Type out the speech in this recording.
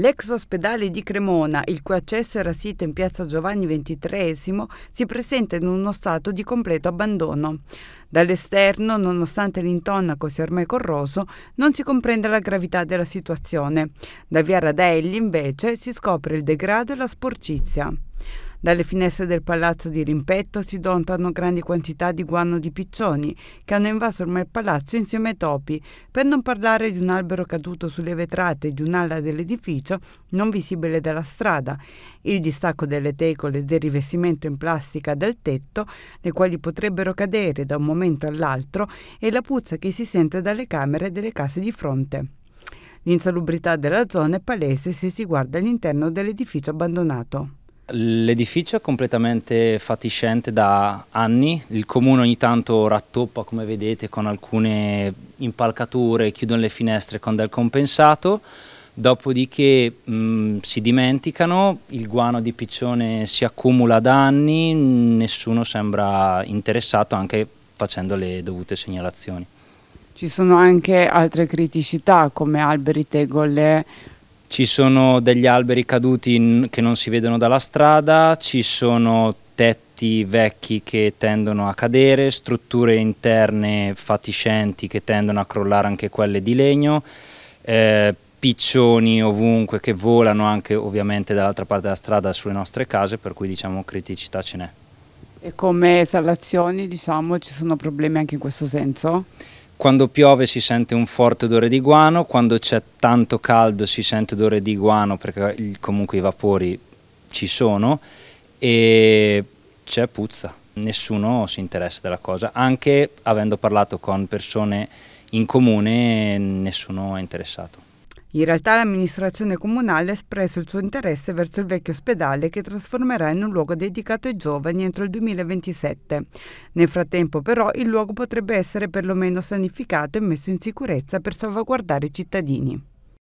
L'ex ospedale di Cremona, il cui accesso era sito in piazza Giovanni XXIII, si presenta in uno stato di completo abbandono. Dall'esterno, nonostante l'intonaco sia ormai corroso, non si comprende la gravità della situazione. Da via Radelli, invece, si scopre il degrado e la sporcizia. Dalle finestre del palazzo di rimpetto si dontano grandi quantità di guano di piccioni che hanno invaso ormai il palazzo insieme ai topi, per non parlare di un albero caduto sulle vetrate di un'ala dell'edificio non visibile dalla strada, il distacco delle tegole del rivestimento in plastica dal tetto, le quali potrebbero cadere da un momento all'altro, e la puzza che si sente dalle camere delle case di fronte. L'insalubrità della zona è palese se si guarda all'interno dell'edificio abbandonato. L'edificio è completamente fatiscente da anni, il comune ogni tanto rattoppa come vedete con alcune impalcature, chiudono le finestre con del compensato, dopodiché mh, mm, si dimenticano, il guano di piccione si accumula da anni, nessuno sembra interessato anche facendo le dovute segnalazioni. Ci sono anche altre criticità come alberi tegole, ci sono degli alberi caduti che non si vedono dalla strada, ci sono tetti vecchi che tendono a cadere, strutture interne fatiscenti che tendono a crollare anche quelle di legno, eh, piccioni ovunque che volano anche ovviamente dall'altra parte della strada sulle nostre case, per cui diciamo criticità ce n'è. E come esallazioni diciamo ci sono problemi anche in questo senso? Quando piove si sente un forte odore di guano, quando c'è tanto caldo si sente odore di guano perché comunque i vapori ci sono e c'è puzza. Nessuno si interessa della cosa, anche avendo parlato con persone in comune nessuno è interessato. In realtà l'amministrazione comunale ha espresso il suo interesse verso il vecchio ospedale che trasformerà in un luogo dedicato ai giovani entro il 2027. Nel frattempo però il luogo potrebbe essere perlomeno sanificato e messo in sicurezza per salvaguardare i cittadini.